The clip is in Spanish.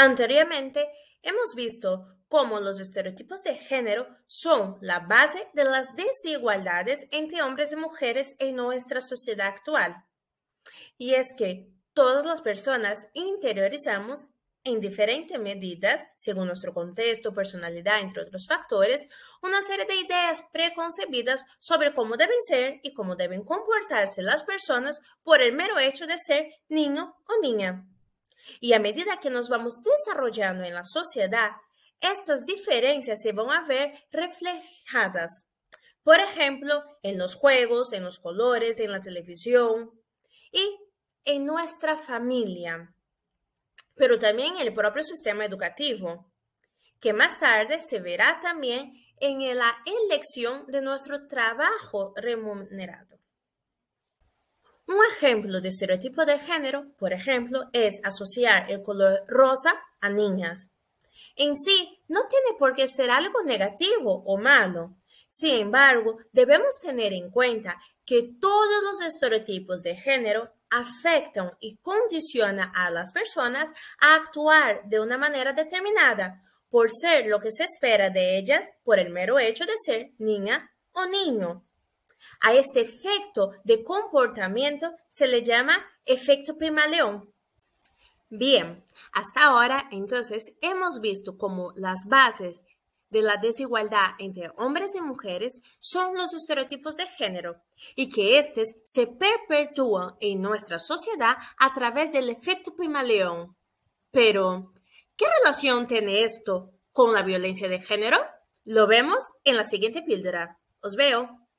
Anteriormente, hemos visto cómo los estereotipos de género son la base de las desigualdades entre hombres y mujeres en nuestra sociedad actual. Y es que todas las personas interiorizamos en diferentes medidas, según nuestro contexto, personalidad, entre otros factores, una serie de ideas preconcebidas sobre cómo deben ser y cómo deben comportarse las personas por el mero hecho de ser niño o niña. Y a medida que nos vamos desarrollando en la sociedad, estas diferencias se van a ver reflejadas. Por ejemplo, en los juegos, en los colores, en la televisión y en nuestra familia, pero también en el propio sistema educativo, que más tarde se verá también en la elección de nuestro trabajo remunerado. Un ejemplo de estereotipo de género, por ejemplo, es asociar el color rosa a niñas. En sí, no tiene por qué ser algo negativo o malo. Sin embargo, debemos tener en cuenta que todos los estereotipos de género afectan y condicionan a las personas a actuar de una manera determinada, por ser lo que se espera de ellas por el mero hecho de ser niña o niño. A este efecto de comportamiento se le llama efecto primaleón. Bien, hasta ahora entonces hemos visto cómo las bases de la desigualdad entre hombres y mujeres son los estereotipos de género y que estos se perpetúan en nuestra sociedad a través del efecto primaleón. Pero, ¿qué relación tiene esto con la violencia de género? Lo vemos en la siguiente píldora. Os veo.